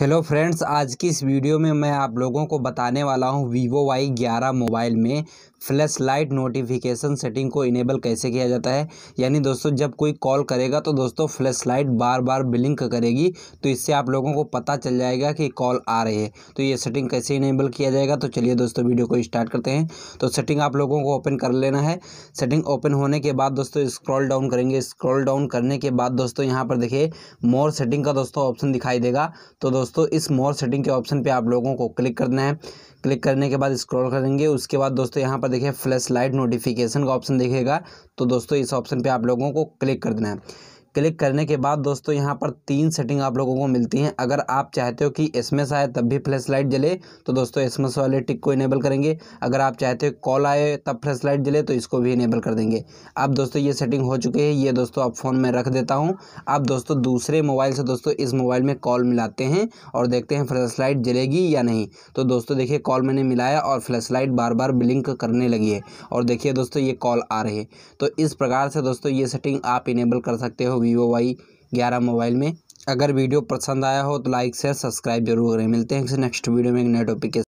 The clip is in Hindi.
हेलो फ्रेंड्स आज की इस वीडियो में मैं आप लोगों को बताने वाला हूं वीवो वाई ग्यारह मोबाइल में फ्लैश लाइट नोटिफिकेशन सेटिंग को इनेबल कैसे किया जाता है यानी दोस्तों जब कोई कॉल करेगा तो दोस्तों फ्लैश लाइट बार बार बिलिंग करेगी तो इससे आप लोगों को पता चल जाएगा कि कॉल आ रही है तो ये सेटिंग कैसे इनेबल किया जाएगा तो चलिए दोस्तों वीडियो को स्टार्ट करते हैं तो सेटिंग आप लोगों को ओपन कर लेना है सेटिंग ओपन होने के बाद दोस्तों स्क्रॉल डाउन करेंगे स्क्रॉल डाउन करने के बाद दोस्तों यहाँ पर देखिए मोर सेटिंग का दोस्तों ऑप्शन दिखाई देगा तो दोस्तों इस मोर सेटिंग के ऑप्शन पर आप लोगों को क्लिक करना है क्लिक करने के बाद स्क्रॉल करेंगे उसके बाद दोस्तों यहाँ पर देखिए फ्लैश लाइट नोटिफिकेशन का ऑप्शन देखेगा तो दोस्तों इस ऑप्शन पर आप लोगों को क्लिक कर देना है क्लिक करने के बाद दोस्तों यहाँ पर तीन सेटिंग आप लोगों को मिलती हैं अगर आप चाहते हो कि एसएमएस आए तब भी फ्लैश लाइट जले तो दोस्तों एसएमएस वाले टिक को इनेबल करेंगे अगर आप चाहते हो कॉल आए तब फ्लैश लाइट जले तो इसको भी इनेबल कर देंगे अब दोस्तों ये सेटिंग हो चुकी है ये दोस्तों आप फ़ोन में रख देता हूँ अब दोस्तों दूसरे मोबाइल से दोस्तों इस मोबाइल में कॉल मिलाते हैं और देखते हैं फ्लैश लाइट जलेगी या नहीं तो दोस्तों देखिए कॉल मैंने मिलाया और फ्लैश लाइट बार बार ब्लिंक करने लगी है और देखिए दोस्तों ये कॉल आ रहे तो इस प्रकार से दोस्तों ये सेटिंग आप इनेबल कर सकते हो वीवो वाई ग्यारह मोबाइल में अगर वीडियो पसंद आया हो तो लाइक शेयर सब्सक्राइब जरूर करें मिलते हैं नेक्स्ट वीडियो में एक नए टॉपिक के